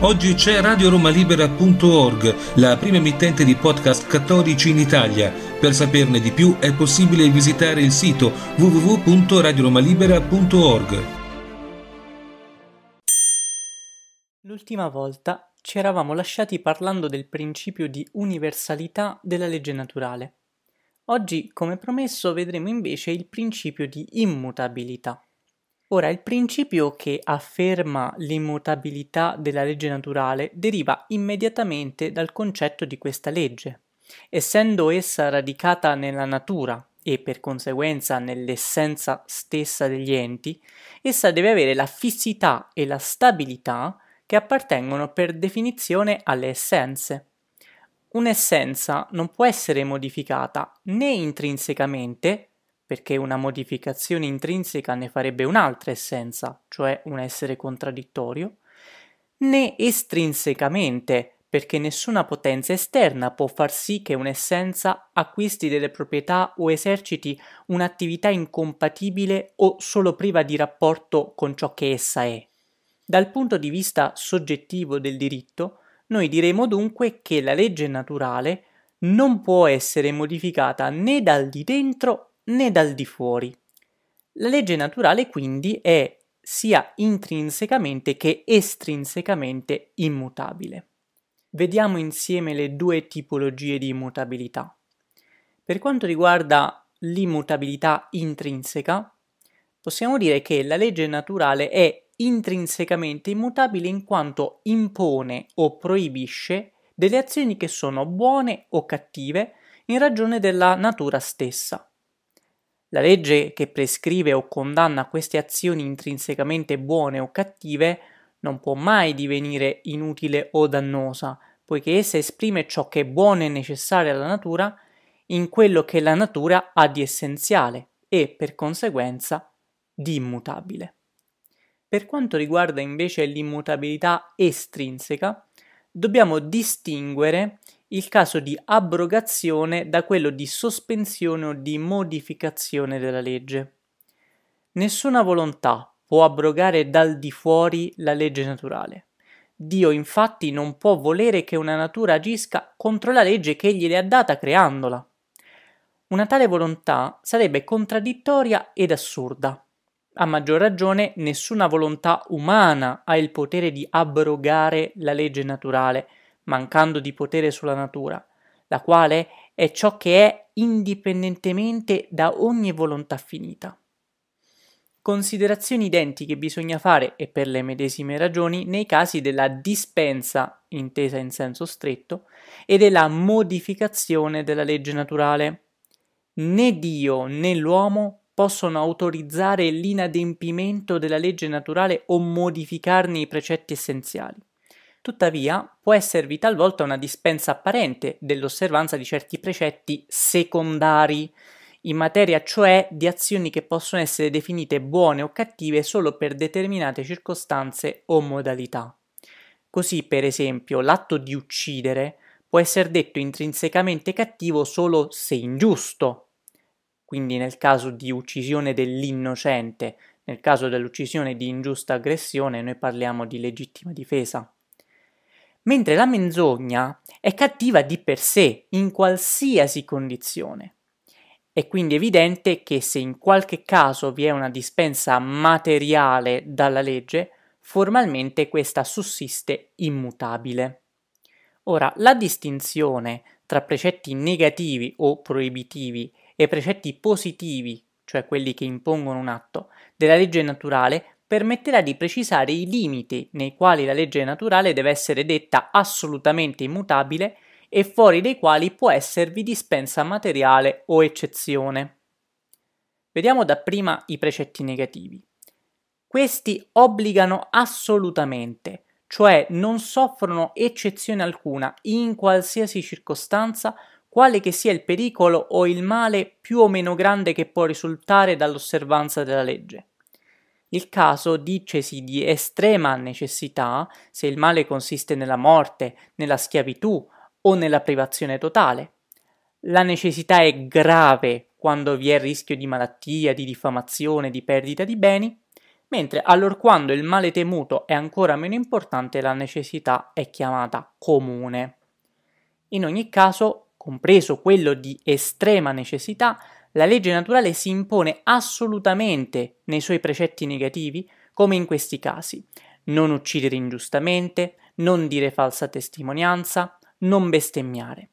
Oggi c'è radioromalibera.org, la prima emittente di podcast cattolici in Italia. Per saperne di più è possibile visitare il sito www.radioromalibera.org. L'ultima volta ci eravamo lasciati parlando del principio di universalità della legge naturale. Oggi, come promesso, vedremo invece il principio di immutabilità. Ora, il principio che afferma l'immutabilità della legge naturale deriva immediatamente dal concetto di questa legge. Essendo essa radicata nella natura e per conseguenza nell'essenza stessa degli enti, essa deve avere la fissità e la stabilità che appartengono per definizione alle essenze. Un'essenza non può essere modificata né intrinsecamente perché una modificazione intrinseca ne farebbe un'altra essenza, cioè un essere contraddittorio, né estrinsecamente, perché nessuna potenza esterna può far sì che un'essenza acquisti delle proprietà o eserciti un'attività incompatibile o solo priva di rapporto con ciò che essa è. Dal punto di vista soggettivo del diritto, noi diremo dunque che la legge naturale non può essere modificata né dal di dentro né dal di fuori. La legge naturale quindi è sia intrinsecamente che estrinsecamente immutabile. Vediamo insieme le due tipologie di immutabilità. Per quanto riguarda l'immutabilità intrinseca, possiamo dire che la legge naturale è intrinsecamente immutabile in quanto impone o proibisce delle azioni che sono buone o cattive in ragione della natura stessa. La legge che prescrive o condanna queste azioni intrinsecamente buone o cattive non può mai divenire inutile o dannosa, poiché essa esprime ciò che è buono e necessario alla natura in quello che la natura ha di essenziale e, per conseguenza, di immutabile. Per quanto riguarda invece l'immutabilità estrinseca, dobbiamo distinguere il caso di abrogazione da quello di sospensione o di modificazione della legge. Nessuna volontà può abrogare dal di fuori la legge naturale. Dio infatti non può volere che una natura agisca contro la legge che egli le ha data creandola. Una tale volontà sarebbe contraddittoria ed assurda. A maggior ragione nessuna volontà umana ha il potere di abrogare la legge naturale, mancando di potere sulla natura, la quale è ciò che è indipendentemente da ogni volontà finita. Considerazioni identiche bisogna fare, e per le medesime ragioni, nei casi della dispensa, intesa in senso stretto, e della modificazione della legge naturale. Né Dio né l'uomo possono autorizzare l'inadempimento della legge naturale o modificarne i precetti essenziali. Tuttavia, può esservi talvolta una dispensa apparente dell'osservanza di certi precetti secondari, in materia cioè di azioni che possono essere definite buone o cattive solo per determinate circostanze o modalità. Così, per esempio, l'atto di uccidere può essere detto intrinsecamente cattivo solo se ingiusto, quindi nel caso di uccisione dell'innocente, nel caso dell'uccisione di ingiusta aggressione noi parliamo di legittima difesa mentre la menzogna è cattiva di per sé, in qualsiasi condizione. È quindi evidente che se in qualche caso vi è una dispensa materiale dalla legge, formalmente questa sussiste immutabile. Ora, la distinzione tra precetti negativi o proibitivi e precetti positivi, cioè quelli che impongono un atto, della legge naturale permetterà di precisare i limiti nei quali la legge naturale deve essere detta assolutamente immutabile e fuori dei quali può esservi dispensa materiale o eccezione. Vediamo dapprima i precetti negativi. Questi obbligano assolutamente, cioè non soffrono eccezione alcuna in qualsiasi circostanza, quale che sia il pericolo o il male più o meno grande che può risultare dall'osservanza della legge. Il caso dicesi di estrema necessità se il male consiste nella morte, nella schiavitù o nella privazione totale. La necessità è grave quando vi è rischio di malattia, di diffamazione, di perdita di beni, mentre allorquando il male temuto è ancora meno importante la necessità è chiamata comune. In ogni caso, compreso quello di estrema necessità, la legge naturale si impone assolutamente nei suoi precetti negativi, come in questi casi. Non uccidere ingiustamente, non dire falsa testimonianza, non bestemmiare.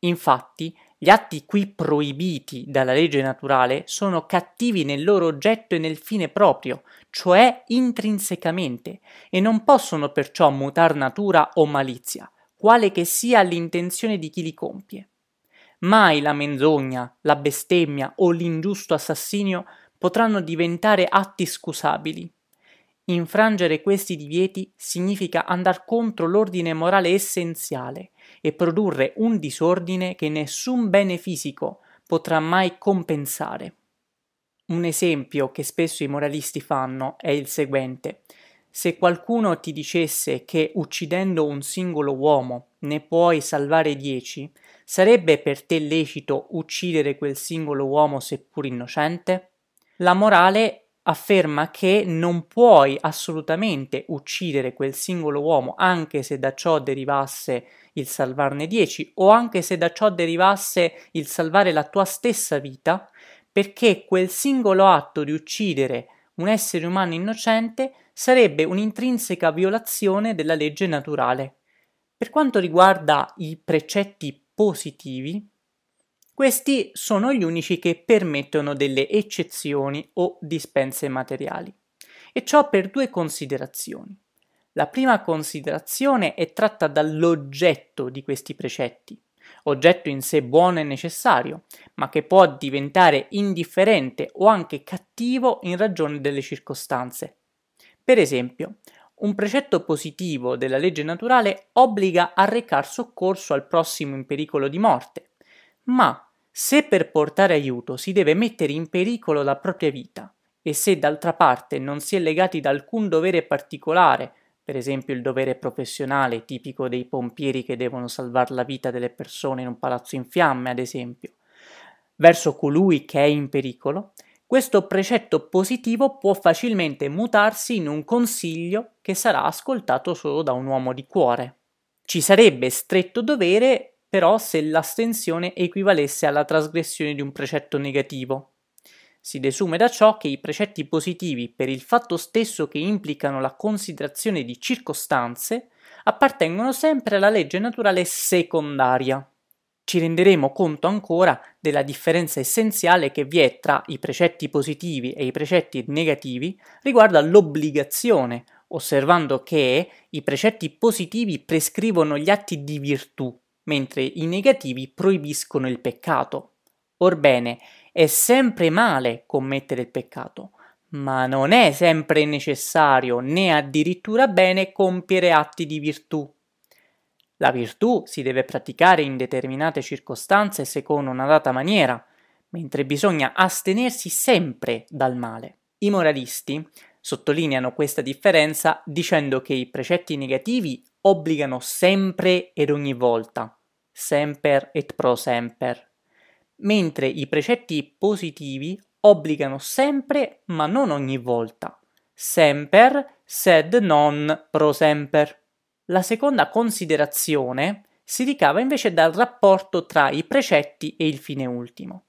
Infatti, gli atti qui proibiti dalla legge naturale sono cattivi nel loro oggetto e nel fine proprio, cioè intrinsecamente, e non possono perciò mutar natura o malizia, quale che sia l'intenzione di chi li compie. Mai la menzogna, la bestemmia o l'ingiusto assassinio potranno diventare atti scusabili. Infrangere questi divieti significa andar contro l'ordine morale essenziale e produrre un disordine che nessun bene fisico potrà mai compensare. Un esempio che spesso i moralisti fanno è il seguente. Se qualcuno ti dicesse che uccidendo un singolo uomo ne puoi salvare dieci, Sarebbe per te lecito uccidere quel singolo uomo seppur innocente? La morale afferma che non puoi assolutamente uccidere quel singolo uomo anche se da ciò derivasse il salvarne dieci o anche se da ciò derivasse il salvare la tua stessa vita, perché quel singolo atto di uccidere un essere umano innocente sarebbe un'intrinseca violazione della legge naturale. Per quanto riguarda i precetti positivi, questi sono gli unici che permettono delle eccezioni o dispense materiali. E ciò per due considerazioni. La prima considerazione è tratta dall'oggetto di questi precetti, oggetto in sé buono e necessario, ma che può diventare indifferente o anche cattivo in ragione delle circostanze. Per esempio, un precetto positivo della legge naturale obbliga a recar soccorso al prossimo in pericolo di morte, ma se per portare aiuto si deve mettere in pericolo la propria vita e se d'altra parte non si è legati da alcun dovere particolare, per esempio il dovere professionale tipico dei pompieri che devono salvare la vita delle persone in un palazzo in fiamme, ad esempio, verso colui che è in pericolo, questo precetto positivo può facilmente mutarsi in un consiglio che sarà ascoltato solo da un uomo di cuore. Ci sarebbe stretto dovere però se l'astensione equivalesse alla trasgressione di un precetto negativo. Si desume da ciò che i precetti positivi, per il fatto stesso che implicano la considerazione di circostanze, appartengono sempre alla legge naturale secondaria ci renderemo conto ancora della differenza essenziale che vi è tra i precetti positivi e i precetti negativi riguardo all'obbligazione, osservando che i precetti positivi prescrivono gli atti di virtù, mentre i negativi proibiscono il peccato. Orbene, è sempre male commettere il peccato, ma non è sempre necessario né addirittura bene compiere atti di virtù. La virtù si deve praticare in determinate circostanze secondo una data maniera, mentre bisogna astenersi sempre dal male. I moralisti sottolineano questa differenza dicendo che i precetti negativi obbligano sempre ed ogni volta, semper et pro semper, mentre i precetti positivi obbligano sempre ma non ogni volta, semper sed non pro semper. La seconda considerazione si ricava invece dal rapporto tra i precetti e il fine ultimo.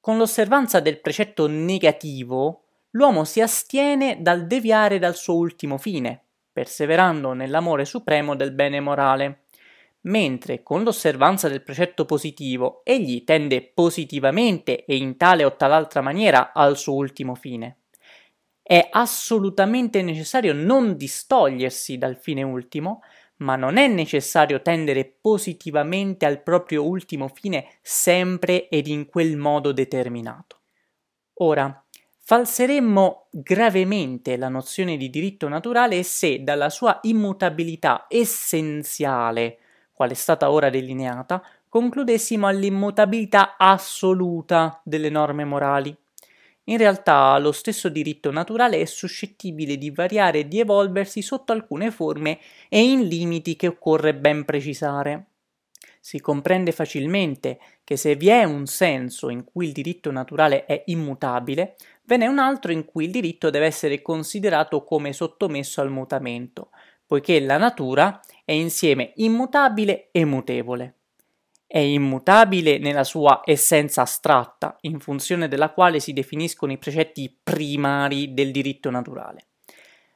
Con l'osservanza del precetto negativo, l'uomo si astiene dal deviare dal suo ultimo fine, perseverando nell'amore supremo del bene morale, mentre con l'osservanza del precetto positivo egli tende positivamente e in tale o tal'altra maniera al suo ultimo fine. È assolutamente necessario non distogliersi dal fine ultimo, ma non è necessario tendere positivamente al proprio ultimo fine sempre ed in quel modo determinato. Ora, falseremmo gravemente la nozione di diritto naturale se dalla sua immutabilità essenziale, quale è stata ora delineata, concludessimo all'immutabilità assoluta delle norme morali. In realtà lo stesso diritto naturale è suscettibile di variare e di evolversi sotto alcune forme e in limiti che occorre ben precisare. Si comprende facilmente che se vi è un senso in cui il diritto naturale è immutabile, ve n'è un altro in cui il diritto deve essere considerato come sottomesso al mutamento, poiché la natura è insieme immutabile e mutevole è immutabile nella sua essenza astratta, in funzione della quale si definiscono i precetti primari del diritto naturale.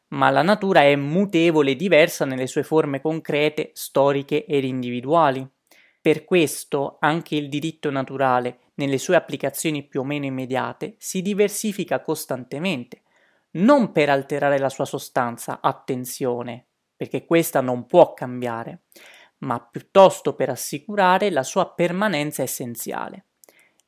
Ma la natura è mutevole e diversa nelle sue forme concrete, storiche ed individuali. Per questo anche il diritto naturale, nelle sue applicazioni più o meno immediate, si diversifica costantemente, non per alterare la sua sostanza, attenzione, perché questa non può cambiare, ma piuttosto per assicurare la sua permanenza essenziale.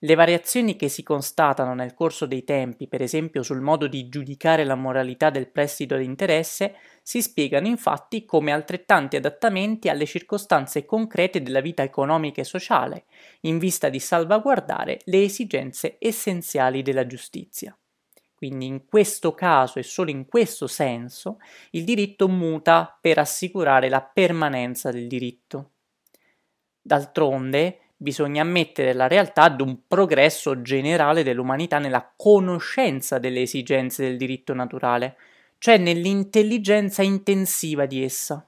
Le variazioni che si constatano nel corso dei tempi, per esempio sul modo di giudicare la moralità del prestito di interesse, si spiegano infatti come altrettanti adattamenti alle circostanze concrete della vita economica e sociale, in vista di salvaguardare le esigenze essenziali della giustizia. Quindi in questo caso e solo in questo senso il diritto muta per assicurare la permanenza del diritto. D'altronde bisogna ammettere la realtà di un progresso generale dell'umanità nella conoscenza delle esigenze del diritto naturale, cioè nell'intelligenza intensiva di essa.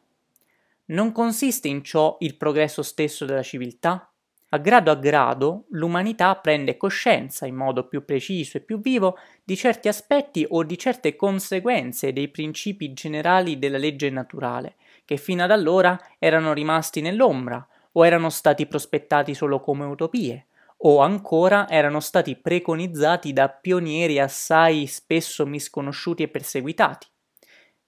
Non consiste in ciò il progresso stesso della civiltà? A grado a grado l'umanità prende coscienza in modo più preciso e più vivo di certi aspetti o di certe conseguenze dei principi generali della legge naturale, che fino ad allora erano rimasti nell'ombra o erano stati prospettati solo come utopie, o ancora erano stati preconizzati da pionieri assai spesso misconosciuti e perseguitati.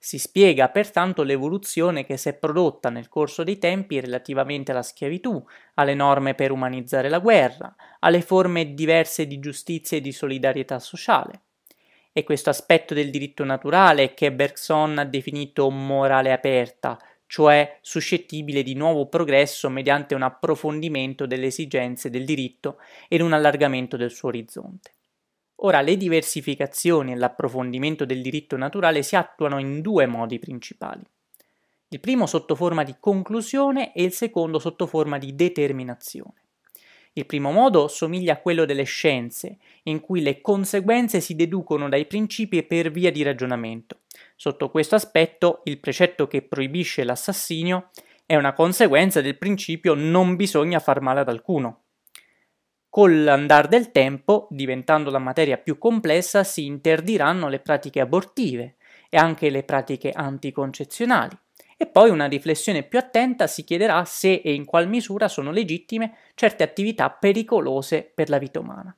Si spiega pertanto l'evoluzione che si è prodotta nel corso dei tempi relativamente alla schiavitù, alle norme per umanizzare la guerra, alle forme diverse di giustizia e di solidarietà sociale. È questo aspetto del diritto naturale che Bergson ha definito morale aperta, cioè suscettibile di nuovo progresso mediante un approfondimento delle esigenze del diritto ed un allargamento del suo orizzonte. Ora, le diversificazioni e l'approfondimento del diritto naturale si attuano in due modi principali. Il primo sotto forma di conclusione e il secondo sotto forma di determinazione. Il primo modo somiglia a quello delle scienze, in cui le conseguenze si deducono dai principi per via di ragionamento. Sotto questo aspetto, il precetto che proibisce l'assassinio è una conseguenza del principio non bisogna far male ad alcuno. Con l'andare del tempo, diventando la materia più complessa, si interdiranno le pratiche abortive e anche le pratiche anticoncezionali. E poi una riflessione più attenta si chiederà se e in qual misura sono legittime certe attività pericolose per la vita umana.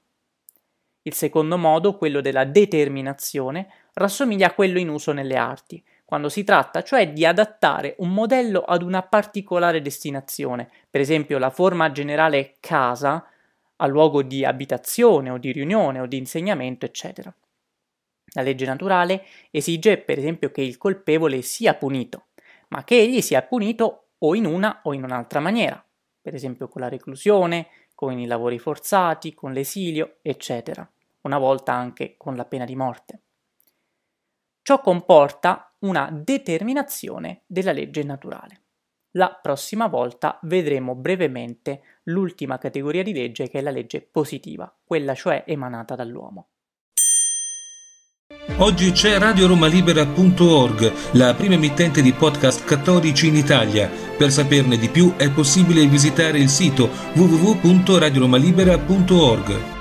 Il secondo modo, quello della determinazione, rassomiglia a quello in uso nelle arti, quando si tratta cioè di adattare un modello ad una particolare destinazione, per esempio la forma generale casa al luogo di abitazione o di riunione o di insegnamento, eccetera. La legge naturale esige, per esempio, che il colpevole sia punito, ma che egli sia punito o in una o in un'altra maniera, per esempio con la reclusione, con i lavori forzati, con l'esilio, eccetera, una volta anche con la pena di morte. Ciò comporta una determinazione della legge naturale. La prossima volta vedremo brevemente l'ultima categoria di legge che è la legge positiva, quella cioè emanata dall'uomo. Oggi c'è radioromalibera.org, la prima emittente di podcast cattolici in Italia. Per saperne di più è possibile visitare il sito www.radioromalibera.org.